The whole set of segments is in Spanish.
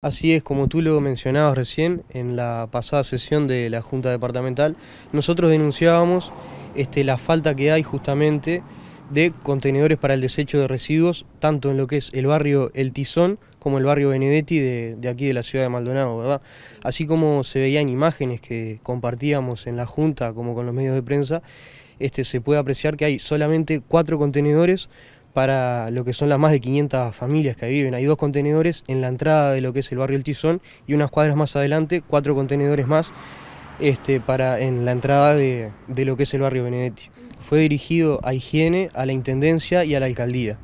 Así es, como tú lo mencionabas recién, en la pasada sesión de la Junta Departamental, nosotros denunciábamos este, la falta que hay justamente de contenedores para el desecho de residuos, tanto en lo que es el barrio El Tizón como el barrio Benedetti de, aquí de la ciudad de Maldonado, ¿verdad? Así como se veían imágenes que compartíamos en la Junta, como con los medios de prensa, este, se puede apreciar que hay solamente cuatro contenedores para lo que son las más de 500 familias que viven. Hay dos contenedores en la entrada de lo que es el barrio El Tizón y unas cuadras más adelante, cuatro contenedores más este, para, en la entrada de, lo que es el barrio Benedetti. Fue dirigido a higiene, a la Intendencia y a la Alcaldía.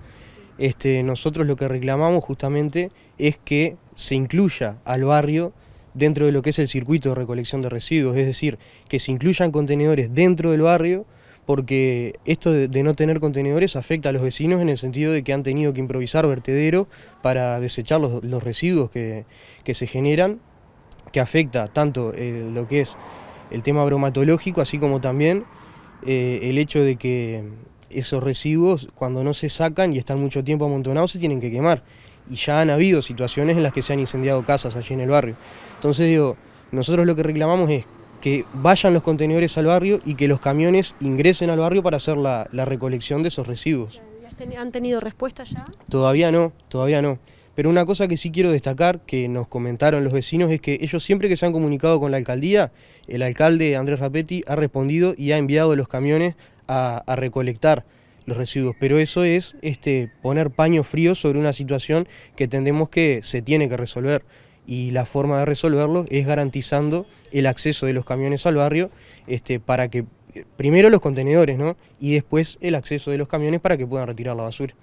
Este, nosotros lo que reclamamos justamente es que se incluya al barrio dentro de lo que es el circuito de recolección de residuos, es decir, que se incluyan contenedores dentro del barrio porque esto de, no tener contenedores afecta a los vecinos en el sentido de que han tenido que improvisar vertedero para desechar los, residuos que, se generan, que afecta tanto eh, lo que es el tema bromatológico, así como también eh, el hecho de que esos residuos, cuando no se sacan y están mucho tiempo amontonados, se tienen que quemar. Y ya han habido situaciones en las que se han incendiado casas allí en el barrio. Entonces digo, nosotros lo que reclamamos es que vayan los contenedores al barrio y que los camiones ingresen al barrio para hacer la, recolección de esos residuos. ¿Han tenido respuesta ya? Todavía no, todavía no. Pero una cosa que sí quiero destacar, que nos comentaron los vecinos, es que ellos siempre que se han comunicado con la alcaldía, el alcalde Andrés Rapetti ha respondido y ha enviado los camiones a, recolectar los residuos. Pero eso es este, poner paño frío sobre una situación que entendemos que se tiene que resolver y la forma de resolverlo es garantizando el acceso de los camiones al barrio este, para que primero los contenedores ¿no? y después el acceso de los camiones para que puedan retirar la basura.